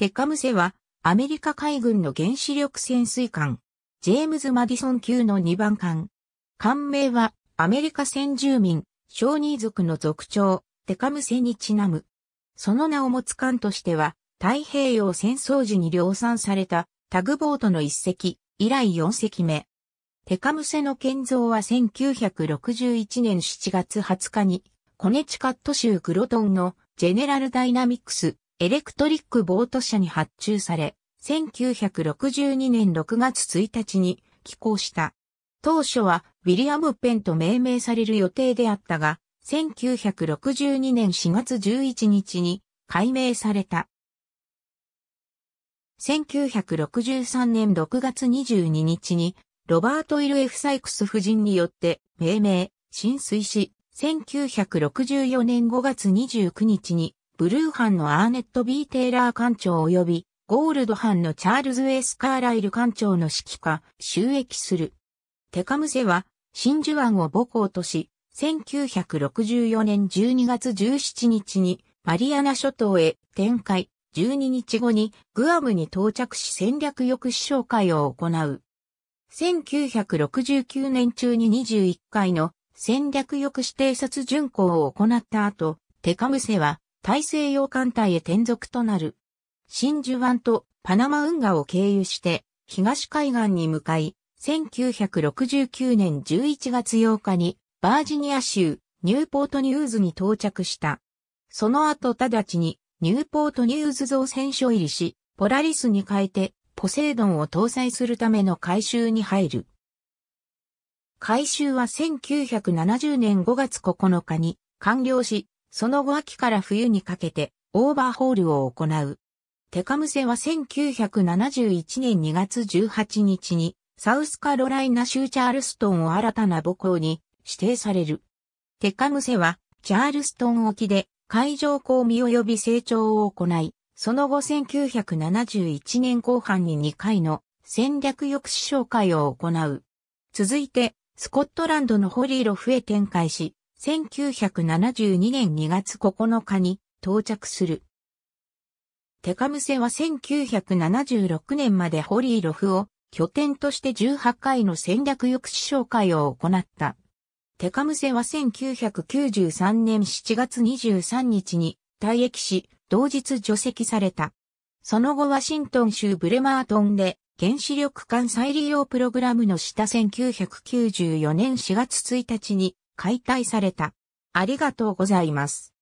テカムセは、アメリカ海軍の原子力潜水艦、ジェームズ・マディソン級の2番艦。艦名は、アメリカ先住民、小ニー族の族長、テカムセにちなむ。その名を持つ艦としては、太平洋戦争時に量産されたタグボートの一隻、以来4隻目。テカムセの建造は1961年7月20日に、コネチカット州グロトンのジェネラルダイナミクスエレクトリックボート社に発注され、1962年6月1日に寄港した。当初はウィリアム・ペンと命名される予定であったが、1962年4月11日に改名された。1963年6月22日にロバート・イル・エフ・サイクス夫人によって命名、浸水し、1964年5月29日にブルー班のアーネット・ B・ テイラー艦長及び、ゴールド班のチャールズ・ S・ カーライル艦長の指揮下、収益する。テカムセは、真珠湾を母港とし、1964年12月17日に、マリアナ諸島へ展開、12日後にグアムに到着し戦略抑止紹介を行う。1969年中に21回の戦略抑止偵察巡航を行った後、テカムセは大西洋艦隊へ転属となる。真珠湾とパナマ運河を経由して東海岸に向かい、1969年11月8日にバージニア州ニューポートニューズに到着した。その後直ちにニューポートニューズ造船所入りし、ポラリスに変えてポセイドンを搭載するための改修に入る。改修は1970年5月9日に完了し、その後秋から冬にかけてオーバーホールを行う。テカムセは1971年2月18日にサウスカロライナ州チャールストンを新たな母校に指定される。テカムセはチャールストン沖で海上公務及び成長を行い、その後1971年後半に2回の戦略抑止紹介を行う。続いて、スコットランドのホリーロフへ展開し、1972年2月9日に到着する。テカムセは1976年までホリーロフを拠点として18回の戦略抑止紹介を行った。テカムセは1993年7月23日に退役し、同日除籍された。その後ワシントン州ブレマートンで原子力艦再利用プログラムの下1994年4月1日に解体された。ありがとうございます。